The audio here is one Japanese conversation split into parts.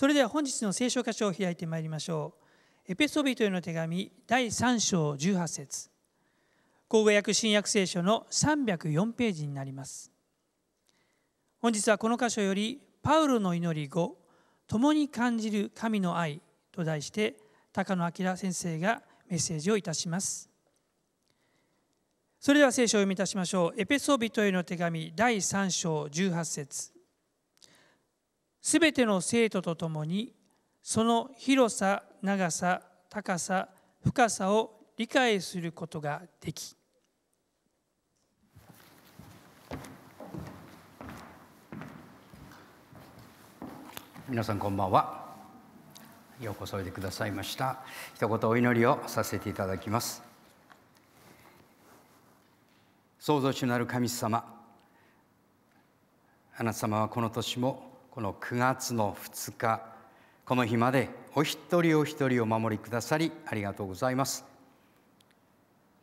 それでは本日の聖書箇所を開いてまいりましょうエペソビトへの手紙第3章18節口語訳新約聖書の304ページになります本日はこの箇所よりパウロの祈り後共に感じる神の愛と題して高野明先生がメッセージをいたしますそれでは聖書を読みいたしましょうエペソビトへの手紙第3章18節すべての生徒と共にその広さ長さ高さ深さを理解することができ皆さんこんばんはようこそおいでくださいました一言お祈りをさせていただきます創造主なる神様あなた様はこの年もこの9月の2日この日までお一人お一人お守りくださりありがとうございます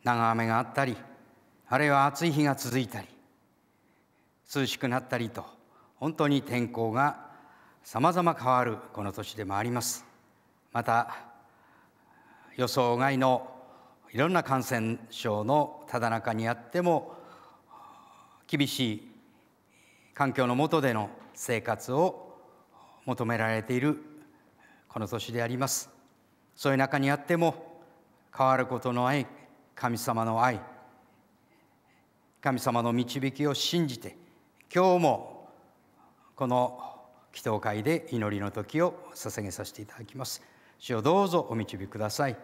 長雨があったりあるいは暑い日が続いたり涼しくなったりと本当に天候がさまざま変わるこの年でもありますまた予想外のいろんな感染症のただ中にあっても厳しい環境の下での生活を求められているこの年でありますそういう中にあっても変わることのない神様の愛神様の導きを信じて今日もこの祈祷会で祈りの時を捧げさせていただきます主をどうぞお導きください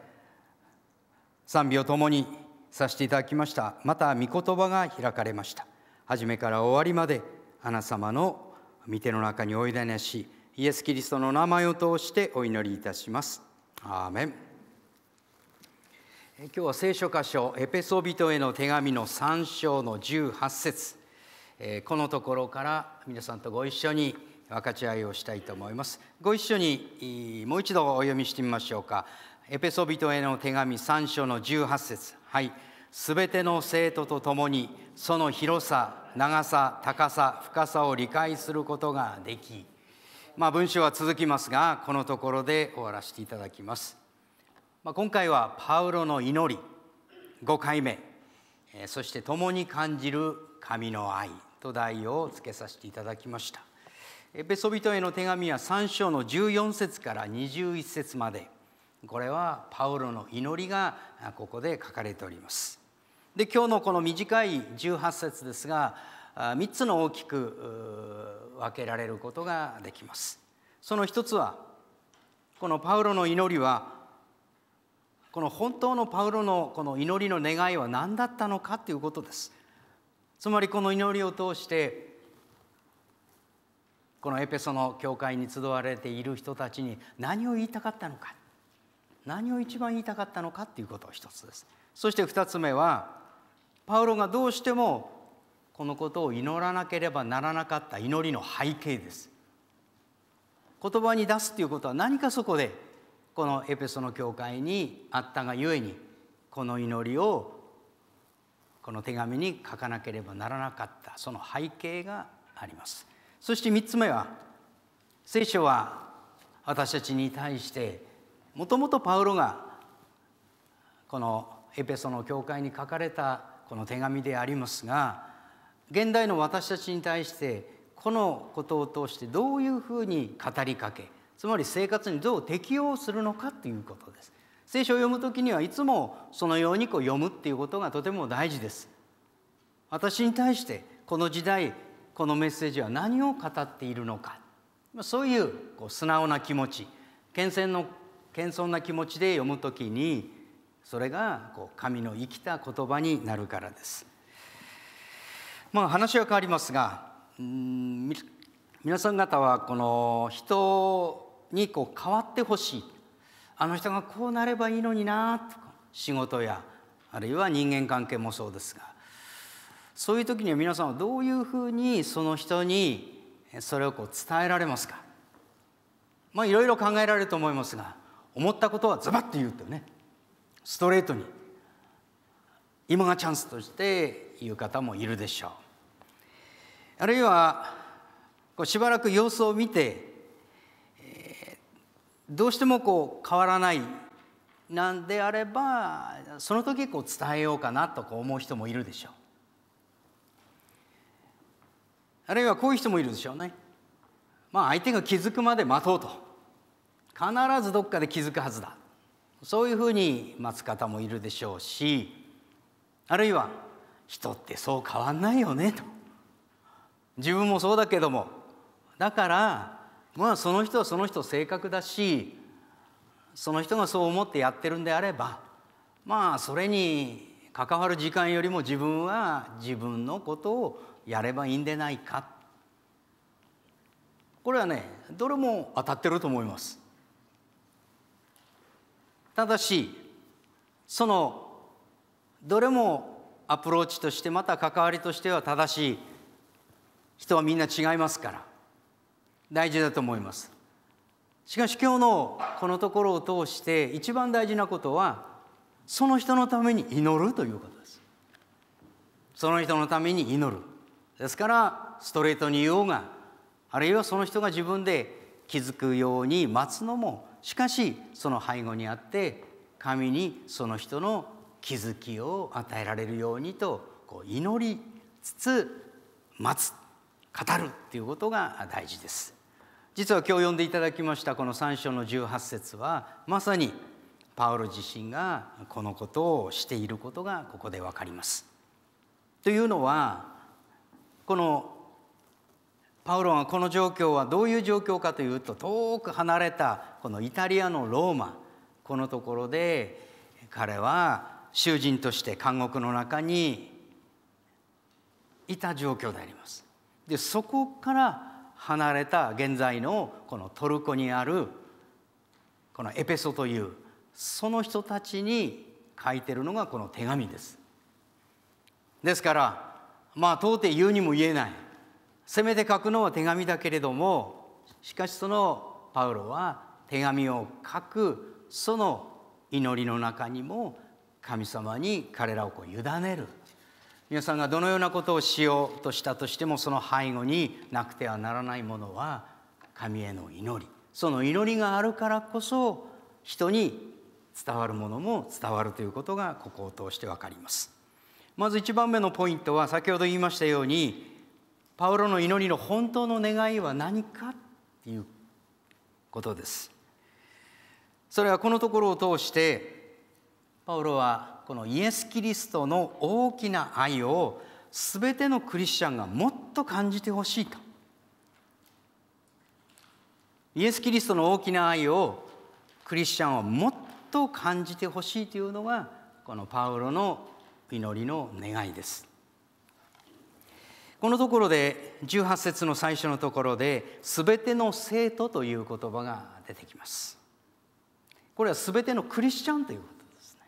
賛美を共にさせていただきましたまた御言葉が開かれました初めから終わりまであなた様の見ての中においでねしイエス・キリストの名前を通してお祈りいたします。アーメン今日は聖書箇所「エペソビトへの手紙」の3章の18節このところから皆さんとご一緒に分かち合いをしたいと思います。ご一緒にもう一度お読みしてみましょうか。エペソビトへの手紙3章の18節はい。すべての生徒と共にその広さ長さ高さ深さを理解することができまあ、文章は続きますがこのところで終わらせていただきます、まあ、今回はパウロの祈り5回目そして共に感じる神の愛と題をつけさせていただきましたエペソビトへの手紙は3章の14節から21節までこれはパウロの祈りがここで書かれておりますで今日のこの短い18節ですが3つの大きく分けられることができます。その一つはこのパウロの祈りはこの本当のパウロのこの祈りの願いは何だったのかということです。つまりこの祈りを通してこのエペソの教会に集われている人たちに何を言いたかったのか何を一番言いたかったのかということを一つです。そして二つ目はパウロがどうしてもこのことを祈らなければならなかった祈りの背景です言葉に出すということは何かそこでこのエペソの教会にあったがゆえにこの祈りをこの手紙に書かなければならなかったその背景がありますそして3つ目は聖書は私たちに対してもともとパウロがこのエペソの教会に書かれたこの手紙でありますが現代の私たちに対してこのことを通してどういうふうに語りかけつまり生活にどう適応するのかということです。聖書を読むときにはいつもそのようにこう読むっていうことがとても大事です。私に対してこの時代このメッセージは何を語っているのかそういうこう素直な気持ち謙遜の謙遜な気持ちで読むときにそれがこう神の生きた言葉になるからです。まあ、話は変わりますがうん皆さん方はこの人にこう変わってほしいあの人がこうなればいいのになと仕事やあるいは人間関係もそうですがそういう時には皆さんはどういうふうにその人にそれをこう伝えられますかまあいろいろ考えられると思いますが思ったことはズバッと言うとねストレートに今がチャンスとして言う方もいるでしょうあるいはこうしばらく様子を見て、えー、どうしてもこう変わらないなんであればその時こう伝えようかなとこう思う人もいるでしょうあるいはこういう人もいるでしょうねまあ相手が気づくまで待とうと必ずどっかで気づくはずだそういうふうに待つ方もいるでしょうしあるいは人ってそう変わんないよねと自分もそうだけどもだからまあその人はその人性格だしその人がそう思ってやってるんであればまあそれに関わる時間よりも自分は自分のことをやればいいんでないかこれはねどれも当たってると思います。ただしそのどれもアプローチとしてまた関わりとしては正しい人はみんな違いますから大事だと思いますしかし今日のこのところを通して一番大事なことはその人のために祈るということですその人のために祈るですからストレートに言おうがあるいはその人が自分で気づくように待つのもしかしその背後にあって神にその人の気づきを与えられるようにとこう祈りつつ待つ語るっていうことが大事です実は今日読んでいただきましたこの3章の18節はまさにパウロ自身がこのことをしていることがここで分かります。というのはこのパウロはこの状況はどういう状況かというと遠く離れたこのイタリアのローマこのところで彼は囚人として監獄の中にいた状況であります。でそこから離れた現在のこのトルコにあるこのエペソというその人たちに書いてるのがこの手紙です。ですからまあ到底言うにも言えないせめて書くのは手紙だけれどもしかしそのパウロは手紙を書くその祈りの中にも神様に彼らをこう委ねる皆さんがどのようなことをしようとしたとしてもその背後になくてはならないものは神への祈りその祈りがあるからこそ人に伝わるものも伝わるということがここを通して分かりますまず一番目のポイントは先ほど言いましたようにパウロの祈りの本当の願いは何かっていうことですそれはこのところを通してパウロはこのイエス・キリストの大きな愛を全てのクリスチャンがもっと感じてほしいとイエス・キリストの大きな愛をクリスチャンはもっと感じてほしいというのがこのパウロの祈りの願いですこのところで18節の最初のところで「すべての生徒」という言葉が出てきます。これはすべてのクリスチャンということですね。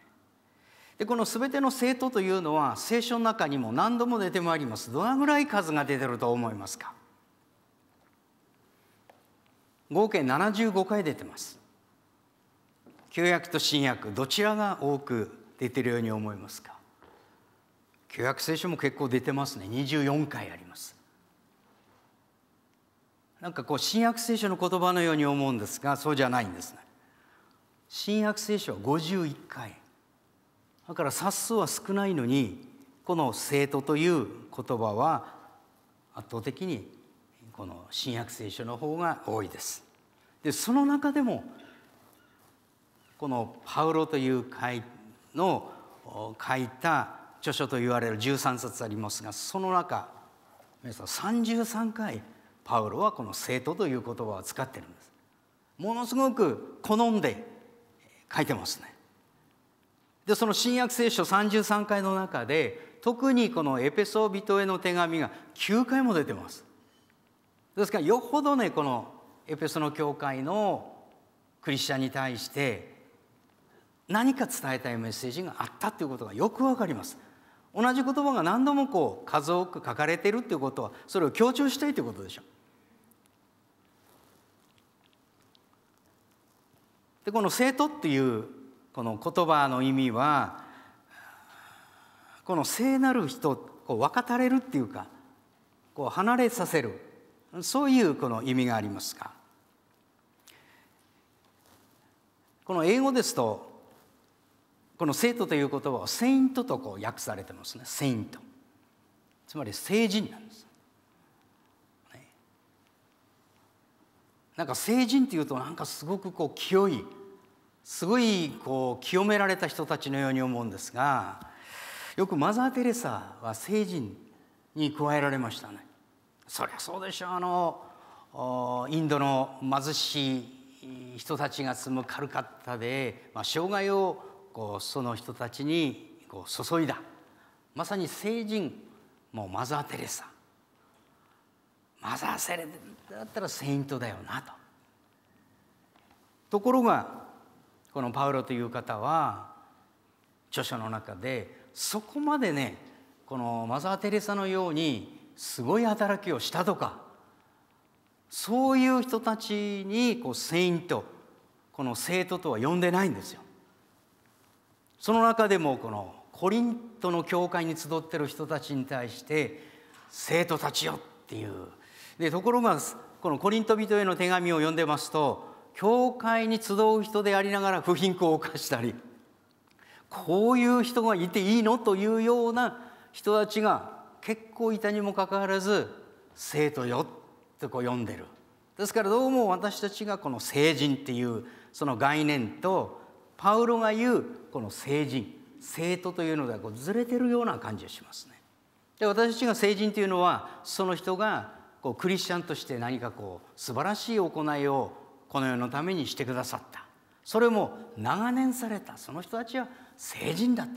でこの「すべての生徒」というのは聖書の中にも何度も出てまいります。どのぐらい数が出てると思いますか合計75回出てます。旧約と新約どちらが多く出てるように思いますか旧約聖書も結構出てますね24回ありますなんかこう新約聖書の言葉のように思うんですがそうじゃないんですね新約聖書は51回だから冊数は少ないのにこの「生徒」という言葉は圧倒的にこの新約聖書の方が多いですでその中でもこのパウロという会の書いた著書と言われる13冊ありますがその中皆さん33回パウロはこの「生徒」という言葉を使ってるんです。ものすごく好んで書いてますね。でその「新約聖書」33回の中で特にこのエペソ人への手紙が9回も出てます。ですからよほどねこのエペソの教会のクリスチャンに対して何か伝えたいメッセージがあったということがよくわかります。同じ言葉が何度もこう数多く書かれているということはそれを強調したいということでしょう。でこの「生徒」っていうこの言葉の意味はこの聖なる人こう分かたれるっていうかこう離れさせるそういうこの意味がありますかこの英語ですとこの生徒という言葉をセイントとこう訳されてますねセイントつまり聖人なんです、ね、なんか聖人っていうとなんかすごくこう清いすごいこう清められた人たちのように思うんですがよくマザー・テレサは聖人に加えられましたねそりゃそうでしょうあのインドの貧しい人たちが住むカルカッタで、まあ、障害をこうその人たちにこう注いだまさに聖人もうマザー・テレサマザー・セレだったらセイントだよなと。ところがこのパウロという方は著書の中でそこまでねこのマザー・テレサのようにすごい働きをしたとかそういう人たちにこうセイントこの生徒とは呼んでないんですよ。その中でもこのコリントの教会に集ってる人たちに対して生徒たちよっていうでところがこのコリント人への手紙を読んでますと教会に集う人でありながら不貧困を犯したりこういう人がいていいのというような人たちが結構いたにもかかわらず生徒よってこう読んでるですからどうも私たちがこの成人っていうその概念とパウロが言うこの聖人生徒というのではこうずれてるような感じがしますね。で私たちが聖人というのはその人がこうクリスチャンとして何かこう素晴らしい行いをこの世のためにしてくださったそれも長年されたその人たちは聖人だった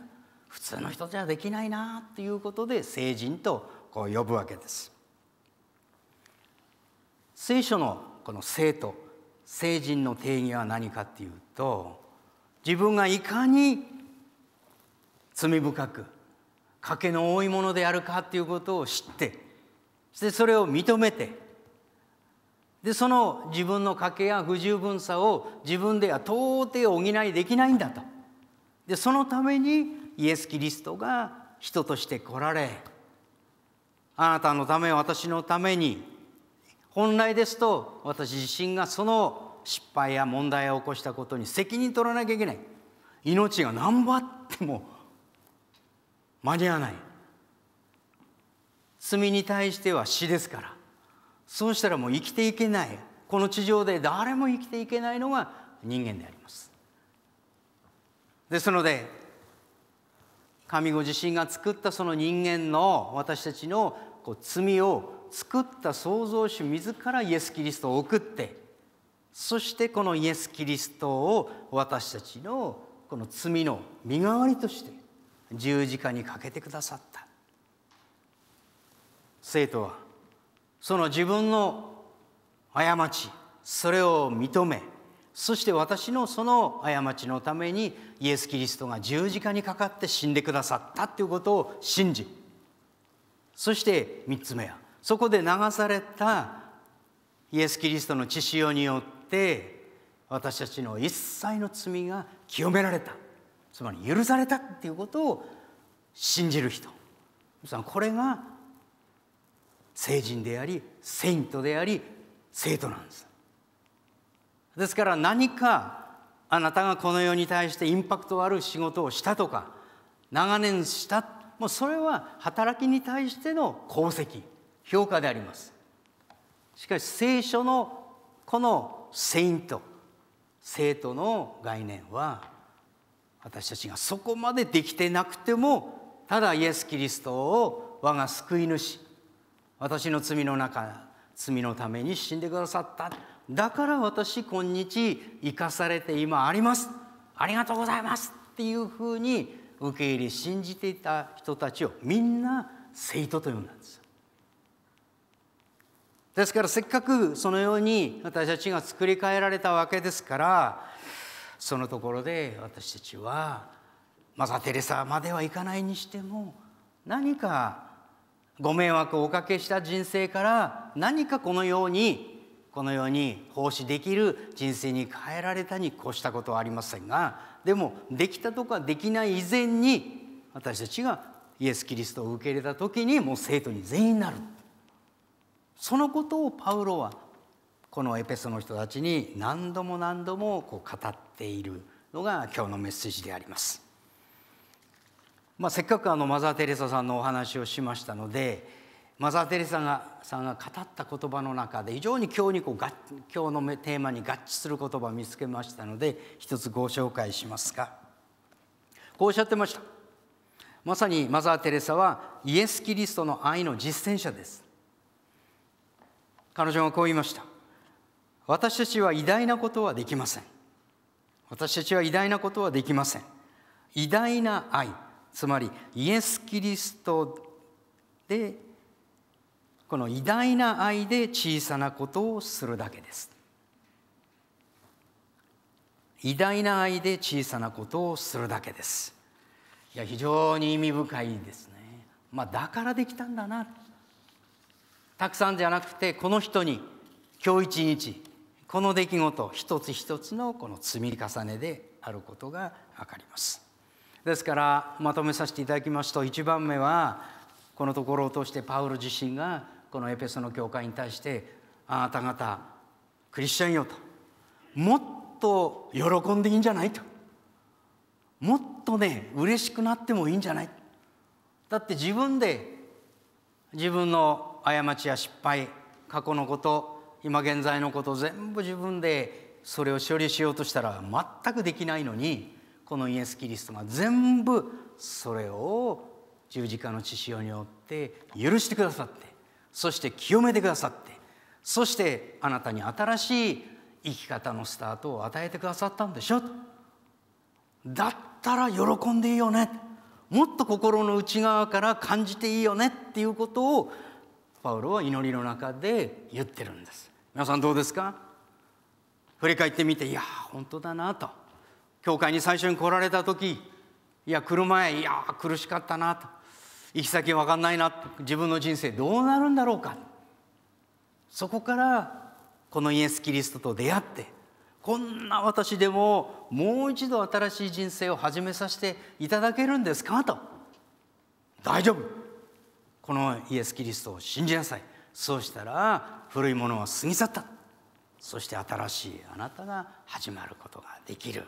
普通の人じゃできないなということで聖人とこう呼ぶわけです。聖書のこの聖と聖人の定義は何かっていうと自分がいかに罪深く賭けの多いものであるかということを知ってそしてそれを認めてでその自分の賭けや不十分さを自分では到底補いできないんだとでそのためにイエス・キリストが人として来られあなたのため私のために本来ですと私自身がその失敗や問題を起こしたことに責任取らなきゃいけない命が何ぼあっても間に合わない罪に対しては死ですからそうしたらもう生きていけないこの地上で誰も生きていけないのが人間でありますですので神ご自身が作ったその人間の私たちのこう罪を作った創造主自らイエス・キリストを送ってそしてこのイエス・キリストを私たちのこの罪の身代わりとして十字架にかけてくださった生徒はその自分の過ちそれを認めそして私のその過ちのためにイエス・キリストが十字架にかかって死んでくださったということを信じそして3つ目はそこで流されたイエス・キリストの血潮によっって私たちの一切の罪が清められたつまり許されたっていうことを信じる人これが聖人であり聖徒であり生徒なんですですから何かあなたがこの世に対してインパクトある仕事をしたとか長年したもうそれは働きに対しての功績評価でありますしかし聖書のこのセイント生徒の概念は私たちがそこまでできてなくてもただイエス・キリストを我が救い主私の罪の中罪のために死んでくださっただから私今日生かされて今ありますありがとうございますっていうふうに受け入れ信じていた人たちをみんな生徒と呼んだんですですからせっかくそのように私たちが作り変えられたわけですからそのところで私たちはマザ・テレサまではいかないにしても何かご迷惑をおかけした人生から何かこのようにこのように奉仕できる人生に変えられたに越したことはありませんがでもできたとかできない以前に私たちがイエス・キリストを受け入れた時にもう生徒に全員なる。そのことをパウロはこのエペソの人たちに何度も何度もこう語っているのが今日のメッセージであります。まあ、せっかくあのマザー・テレサさんのお話をしましたのでマザー・テレサがさんが語った言葉の中で非常に今日にこう今日のテーマに合致する言葉を見つけましたので一つご紹介しますがこうおっしゃってましたまさにマザー・テレサはイエス・キリストの愛の実践者です彼女がこう言いました私たちは偉大なことはできません私たちは偉大なことはできません偉大な愛つまりイエス・キリストでこの偉大な愛で小さなことをするだけです偉大な愛で小さなことをするだけですいや非常に意味深いですねまあだからできたんだなたくさんじゃなくてこの人に今日一日この出来事一つ一つのこの積み重ねであることが分かりますですからまとめさせていただきますと1番目はこのところを通してパウロ自身がこのエペソの教会に対してあなた方クリスチャンよともっと喜んでいいんじゃないともっとね嬉しくなってもいいんじゃないだって自分で自分の過ちや失敗過去のこと今現在のこと全部自分でそれを処理しようとしたら全くできないのにこのイエス・キリストが全部それを十字架の血潮によって許してくださってそして清めてくださってそしてあなたに新しい生き方のスタートを与えてくださったんでしょだったら喜んでいいよねもっと心の内側から感じていいよねっていうことをパウロは祈りの中で言ってるんです皆さんどうですか振り返ってみていや本当だなと教会に最初に来られた時いや来る前いや苦しかったなと行き先分かんないな自分の人生どうなるんだろうかそこからこのイエス・キリストと出会ってこんな私でももう一度新しい人生を始めさせていただけるんですかと大丈夫このイエス・キリストを信じなさいそうしたら古いものは過ぎ去ったそして新しいあなたが始まることができる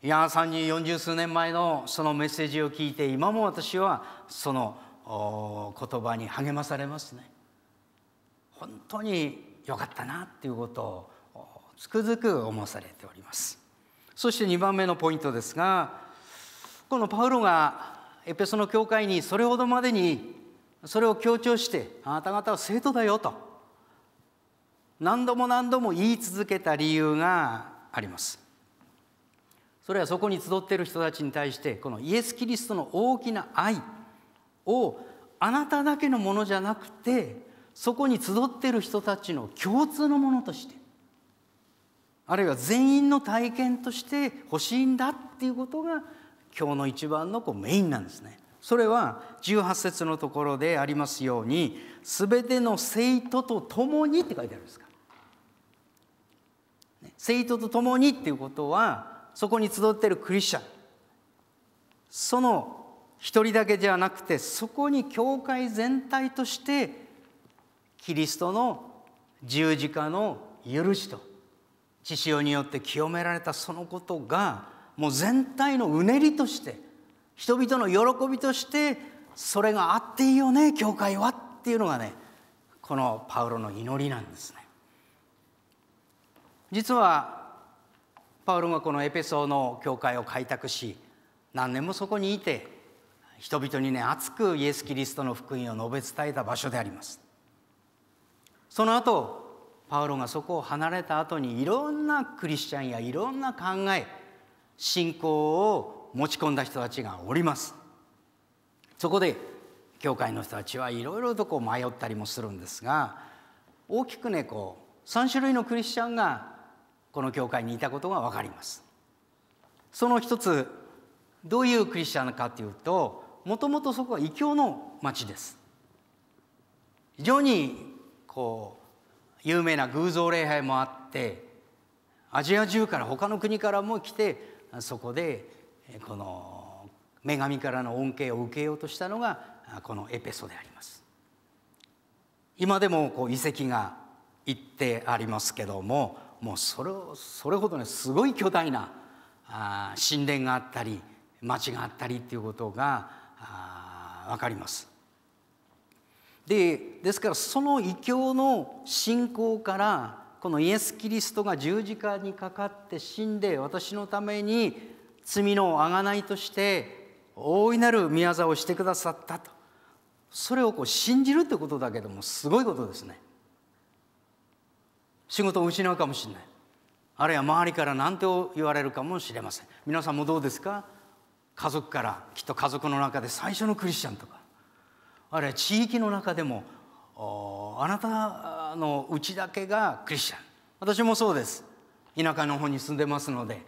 矢川さんに四十数年前のそのメッセージを聞いて今も私はその言葉に励まされますね本当に良かったなっていうことをつくづく思わされておりますそして2番目のポイントですがこのパウロがエペソの教会にそれほどまでにそれを強調してあなた方は生徒だよと何度も何度も言い続けた理由がありますそれはそこに集っている人たちに対してこのイエス・キリストの大きな愛をあなただけのものじゃなくてそこに集っている人たちの共通のものとしてあるいは全員の体験として欲しいんだっていうことが今日の一番のこうメインなんですねそれは18節のところでありますように「すべての生徒と共に」って書いてあるんですか。生徒と共にっていうことはそこに集っているクリスチャンその一人だけじゃなくてそこに教会全体としてキリストの十字架の許しと血潮によって清められたそのことがもう全体のうねりとして人々の喜びとしてそれがあっていいよね教会はっていうのがねこのパウロの祈りなんですね。実はパウロがこのエペソの教会を開拓し何年もそこにいて人々にね熱くイエス・キリストの福音を述べ伝えた場所であります。その後パウロがそこを離れた後にいろんなクリスチャンやいろんな考え信仰を持ち込んだ人たちがおりますそこで教会の人たちはいろいろとこう迷ったりもするんですが大きくねこう3種類のクリスチャンがこの教会にいたことが分かりますその一つどういうクリスチャンかというともともとそこは異教の町です非常にこう有名な偶像礼拝もあってアジア中から他の国からも来てそこでこの女神からの恩恵を受けようとしたのがこのエペソであります今でもこう遺跡が行ってありますけどももうそれそれほどねすごい巨大な神殿があったり町があったりっていうことが分かります。でですからその異教の信仰からこのイエス・キリストが十字架にかかって死んで私のために罪の贖いとして大いなる宮沢をしてくださったとそれをこう信じるってことだけどもすごいことですね仕事を失うかもしれないあるいは周りから何て言われるかもしれません皆さんもどうですか家族からきっと家族の中で最初のクリスチャンとかあるいは地域の中でもあなたあのうちだけがクリスチャン私もそうです田舎の方に住んでますので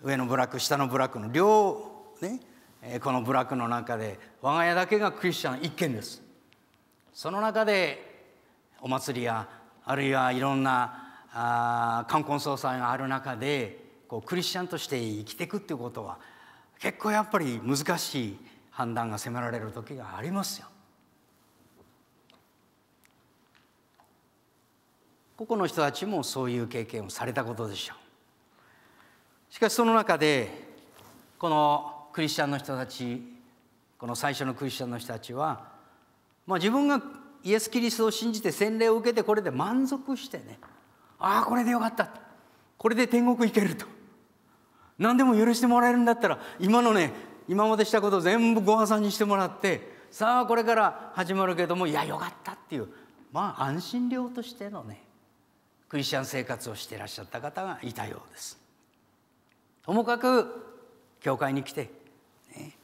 上の部落下の部落の両、ね、この部落の中で我が家だけがクリスチャン一軒ですその中でお祭りやあるいはいろんなあ冠婚葬祭がある中でこうクリスチャンとして生きていくっていうことは結構やっぱり難しい判断が迫られる時がありますよ。個々の人たちもそういう経験をされたことでしょうしかしその中でこのクリスチャンの人たちこの最初のクリスチャンの人たちは、まあ、自分がイエス・キリストを信じて洗礼を受けてこれで満足してねああこれでよかったこれで天国行けると何でも許してもらえるんだったら今のね今までしたことを全部ご破産にしてもらってさあこれから始まるけどもいやよかったっていうまあ安心料としてのねクリスチャン生活をしていらっしゃった方がいたようですともかく教会に来て、ね、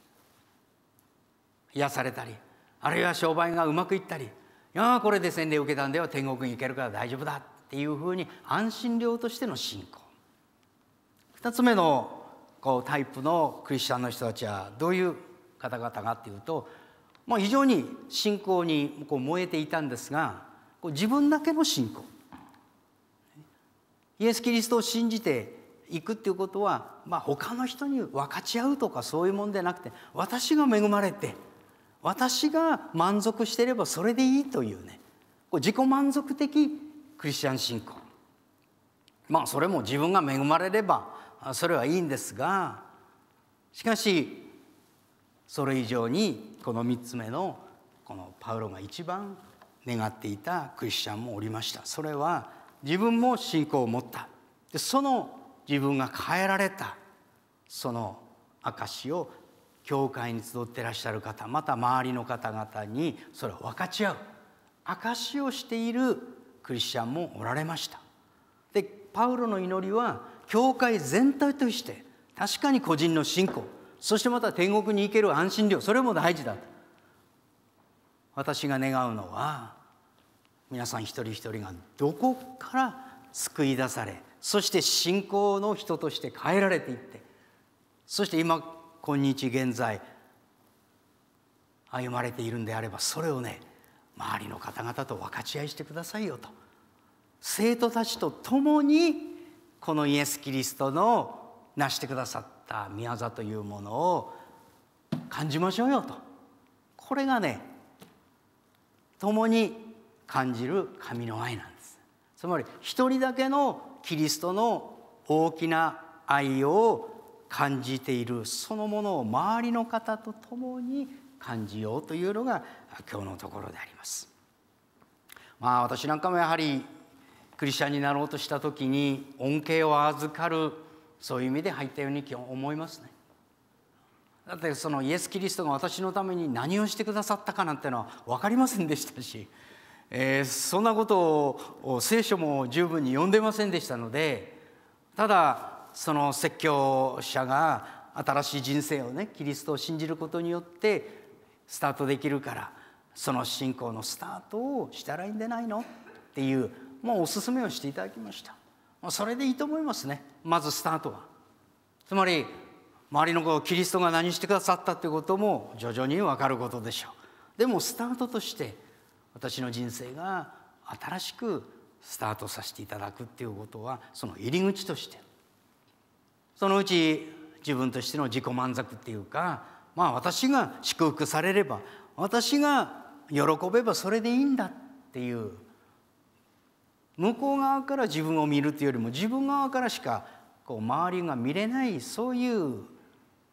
癒されたりあるいは商売がうまくいったり「いやこれで洗礼を受けたんでは天国に行けるから大丈夫だ」っていうふうに安心料としての信仰2つ目のこうタイプのクリスチャンの人たちはどういう方々がっていうとまあ、非常に信仰にこう燃えていたんですがこう自分だけの信仰イエス・キリストを信じていくっていうことは、まあ、他の人に分かち合うとかそういうもんじゃなくて私が恵まれて私が満足してればそれでいいというね自己満足的クリスチャン信仰まあそれも自分が恵まれればそれはいいんですがしかしそれ以上にこの3つ目のこのパウロが一番願っていたクリスチャンもおりましたそれは自分も信仰を持ったでその自分が変えられたその証を教会に集ってらっしゃる方また周りの方々にそれを分かち合う証をしているクリスチャンもおられましたでパウロの祈りは教会全体として確かに個人の信仰そしてまた天国に行ける安心量それも大事だと私が願うのは皆さん一人一人がどこから救い出されそして信仰の人として変えられていってそして今今日現在歩まれているんであればそれをね周りの方々と分かち合いしてくださいよと生徒たちと共にこのイエス・キリストの成してくださった宮座というものを感じましょうよとこれがね共に感じる神の愛なんですつまり一人だけのキリストの大きな愛を感じているそのものを周りの方と共に感じようというのが今日のところであります。まあ、私なんかもやはりクリスチャンになろうとした時に恩恵を預かるそういう意味で入ったように今日思いますね。だってそのイエス・キリストが私のために何をしてくださったかなんてのは分かりませんでしたしえー、そんなことを聖書も十分に読んでませんでしたのでただその説教者が新しい人生をねキリストを信じることによってスタートできるからその信仰のスタートをしたらいいんじゃないのっていうもうおすすめをしていただきましたそれでいいと思いますねまずスタートはつまり周りの子キリストが何してくださったってことも徐々に分かることでしょうでもスタートとして私の人生が新しくスタートさせていただくっていうことはその入り口としてそのうち自分としての自己満足っていうかまあ私が祝福されれば私が喜べばそれでいいんだっていう向こう側から自分を見るというよりも自分側からしかこう周りが見れないそういう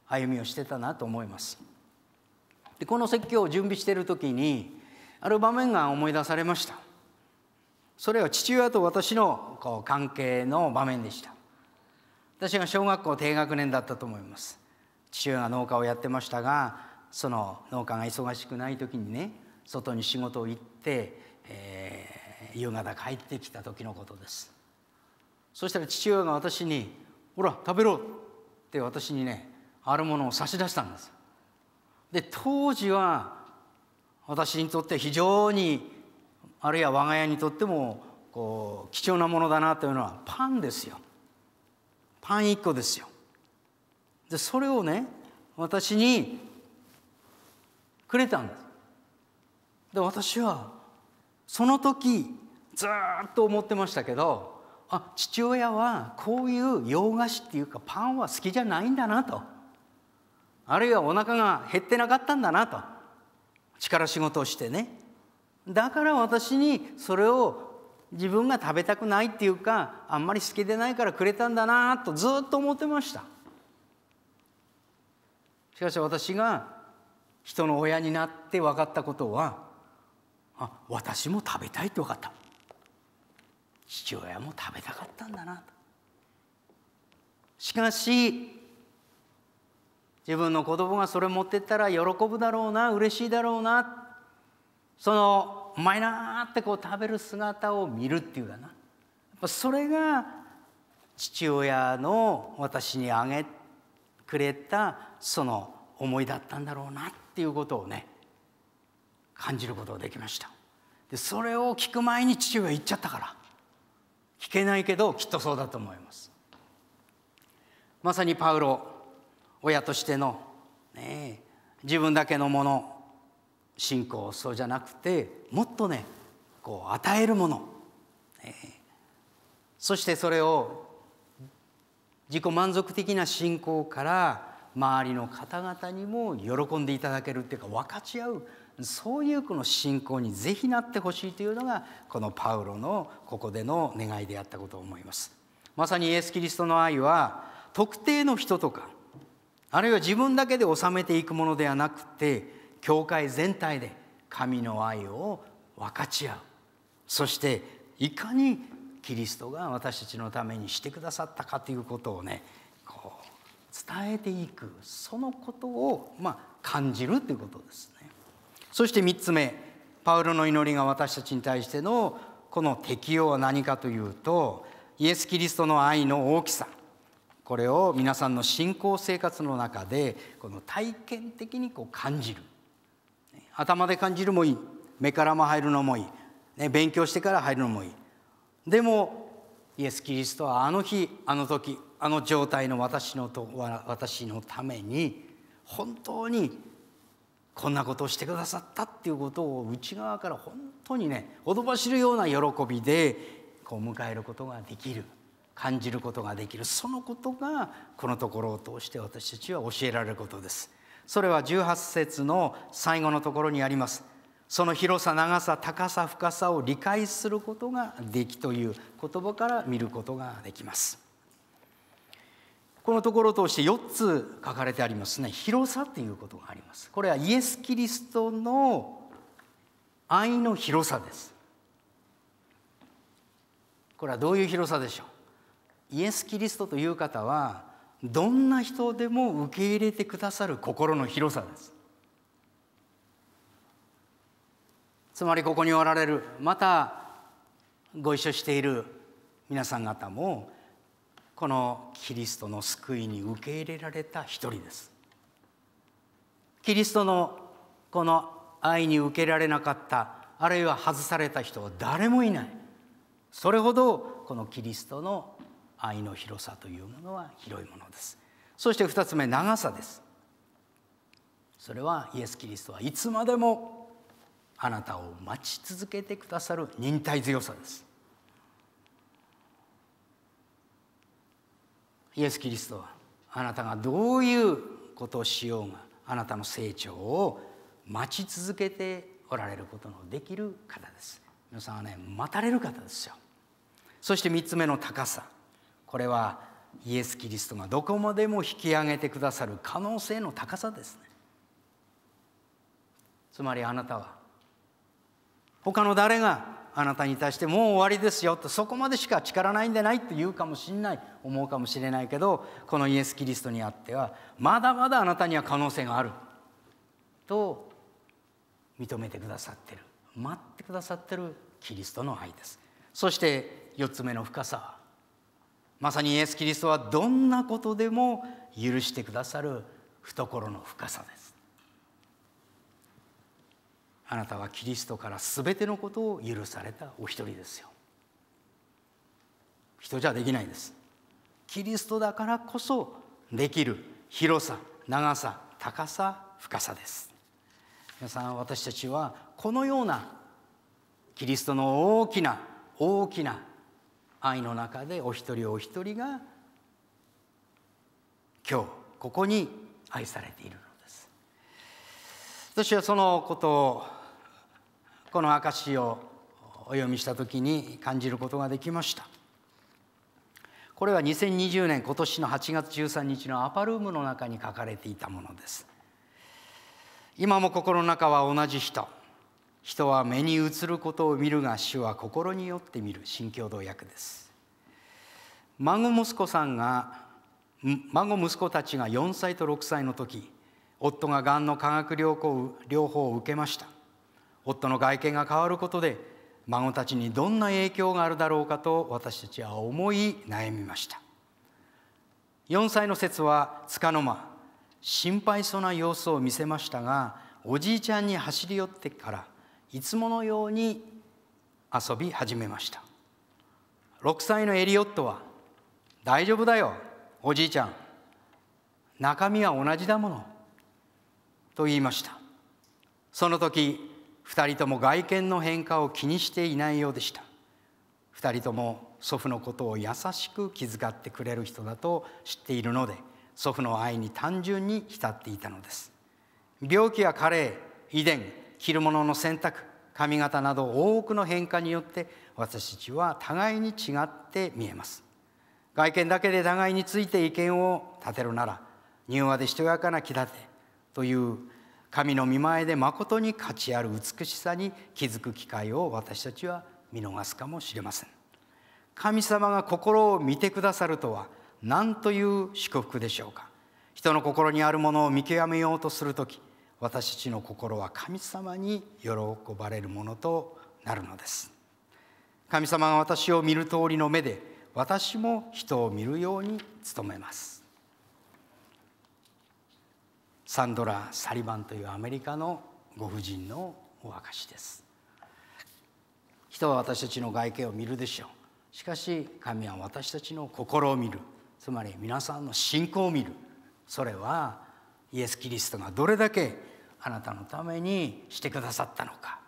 歩みをしてたなと思います。でこの説教を準備している時にある場面が思い出されましたそれは父親と私のこう関係の場面でした私が小学校低学年だったと思います父親が農家をやってましたがその農家が忙しくない時にね外に仕事を行って、えー、夕方帰ってきた時のことですそしたら父親が私に「ほら食べろ」って私にねあるものを差し出したんですで当時は私にとって非常にあるいは我が家にとってもこう貴重なものだなというのはパンですよパン1個ですよでそれをね私にくれたんですで私はその時ずっと思ってましたけどあ父親はこういう洋菓子っていうかパンは好きじゃないんだなとあるいはお腹が減ってなかったんだなと力仕事をしてねだから私にそれを自分が食べたくないっていうかあんまり好きでないからくれたんだなとずっと思ってましたしかし私が人の親になって分かったことはあ私も食べたいって分かった父親も食べたかったんだなとしかし自分の子供がそれ持ってったら喜ぶだろうな嬉しいだろうなそのうまいなってこう食べる姿を見るっていうかなそれが父親の私にあげくれたその思いだったんだろうなっていうことをね感じることができましたでそれを聞く前に父親言っちゃったから聞けないけどきっとそうだと思いますまさにパウロ親としての、ね、自分だけのもの信仰そうじゃなくてもっとねこう与えるもの、ね、そしてそれを自己満足的な信仰から周りの方々にも喜んでいただけるっていうか分かち合うそういうこの信仰にぜひなってほしいというのがこのパウロのここでの願いであったことを思います。まさにイエス・キリストの愛は特定の人とかあるいは自分だけで収めていくものではなくて教会全体で神の愛を分かち合うそしていかにキリストが私たちのためにしてくださったかということをねこう伝えていくそのことを、まあ、感じるということですね。そして3つ目パウロの祈りが私たちに対してのこの適用は何かというとイエス・キリストの愛の大きさこれを皆さんの信仰生活の中でこの体験的にこう感じる頭で感じるもいい目からも入るのもいい、ね、勉強してから入るのもいいでもイエス・キリストはあの日あの時あの状態の私のと私のために本当にこんなことをしてくださったっていうことを内側から本当にねほとばしるような喜びでこう迎えることができる感じることができるそのことがこのところを通して私たちは教えられることですそれは18節の最後のところにありますその広さ長さ高さ深さを理解することができという言葉から見ることができますこのところを通して4つ書かれてありますね広さということがありますこれはイエス・キリストの愛の広さですこれはどういう広さでしょうイエス・キリストという方はどんな人でも受け入れてくださる心の広さですつまりここにおられるまたご一緒している皆さん方もこのキリストの救いに受け入れられた一人ですキリストのこの愛に受けられなかったあるいは外された人は誰もいないそれほどこのキリストの愛の広さというものは広いものですそして2つ目長さですそれはイエス・キリストはいつまでもあなたを待ち続けてくださる忍耐強さですイエス・キリストはあなたがどういうことをしようがあなたの成長を待ち続けておられることのできる方です皆さんはね待たれる方ですよそして3つ目の高さこれはイエス・キリストがどこまでも引き上げてくださる可能性の高さですねつまりあなたは他の誰があなたに対してもう終わりですよとそこまでしか力ないんでないって言うかもしんない思うかもしれないけどこのイエス・キリストにあってはまだまだあなたには可能性があると認めてくださってる待ってくださってるキリストの愛ですそして4つ目の深さまさにイエス・キリストはどんなことでも許してくださる懐の深さですあなたはキリストから全てのことを許されたお一人ですよ人じゃできないですキリストだからこそできる広さ長さ高さ深さです皆さん私たちはこのようなキリストの大きな大きな愛の中でお一人お一人が今日ここに愛されているのです私はそのことをこの証をお読みした時に感じることができましたこれは2020年今年の8月13日のアパルームの中に書かれていたものです今も心の中は同じ人人は目に映ることを見るが主は心によって見る新共同訳です孫息子さんが孫息子たちが4歳と6歳の時夫ががんの化学療法を受けました夫の外見が変わることで孫たちにどんな影響があるだろうかと私たちは思い悩みました4歳の説はつかの間心配そうな様子を見せましたがおじいちゃんに走り寄ってからいつものように遊び始めました6歳のエリオットは「大丈夫だよおじいちゃん中身は同じだもの」と言いましたその時2人とも外見の変化を気にしていないようでした2人とも祖父のことを優しく気遣ってくれる人だと知っているので祖父の愛に単純に浸っていたのです病気や加齢遺伝着るものの選択髪型など多くの変化によって私たちは互いに違って見えます外見だけで互いについて意見を立てるなら柔和でしとやかな気立てという神の見前で誠に価値ある美しさに気づく機会を私たちは見逃すかもしれません神様が心を見てくださるとは何という祝福でしょうか人の心にあるものを見極めようとする時私たちの心は神様に喜ばれるものとなるのです神様が私を見る通りの目で私も人を見るように努めますサンドラ・サリバンというアメリカのご婦人のお証です人は私たちの外見を見るでしょうしかし神は私たちの心を見るつまり皆さんの信仰を見るそれはイエス・キリストがどれだけあなたのためにしてくださったのか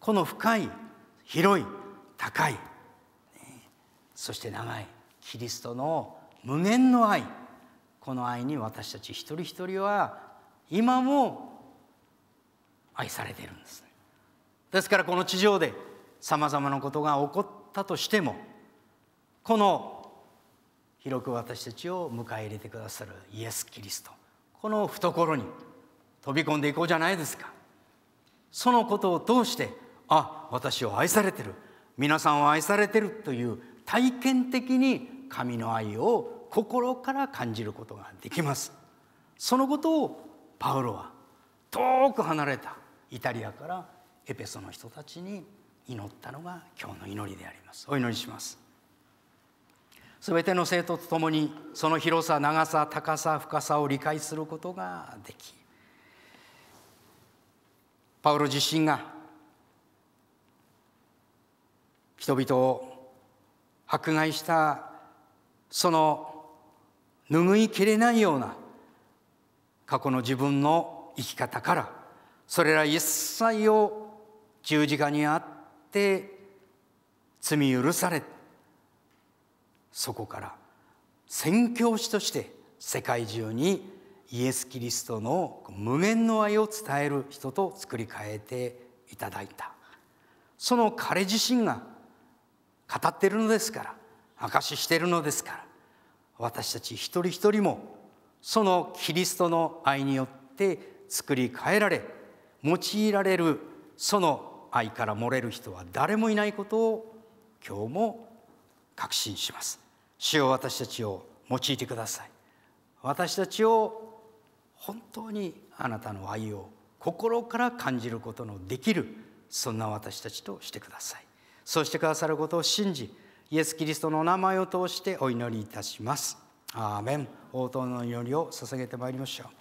この深い広い高い、そして長いキリストの無限の愛この愛に私たち一人一人は今も愛されているんです、ね、ですからこの地上でさまざまなことが起こったとしてもこの広く私たちを迎え入れてくださるイエス・キリストこの懐に飛び込んでいこうじゃないですかそのことを通してあ私を愛されてる皆さんを愛されてるという体験的に神の愛を心から感じることができますそのことをパウロは遠く離れたイタリアからエペソの人たちに祈ったのが今日の祈りでありますお祈りしますすべての生徒とともにその広さ長さ高さ深さを理解することができパウロ自身が人々を迫害したその拭いきれないような過去の自分の生き方からそれら一切を十字架にあって罪許されそこから宣教師として世界中にイエス・キリストの無限の愛を伝える人と作り変えていただいたその彼自身が語っているのですから証ししているのですから私たち一人一人もそのキリストの愛によって作り変えられ用いられるその愛から漏れる人は誰もいないことを今日も確信します主よ私たちを用いてください私たちを本当にあなたの愛を心から感じることのできるそんな私たちとしてくださいそうしてくださることを信じイエス・キリストのお名前を通してお祈りいたしますアーメン応答の祈りを捧げてまいりましょう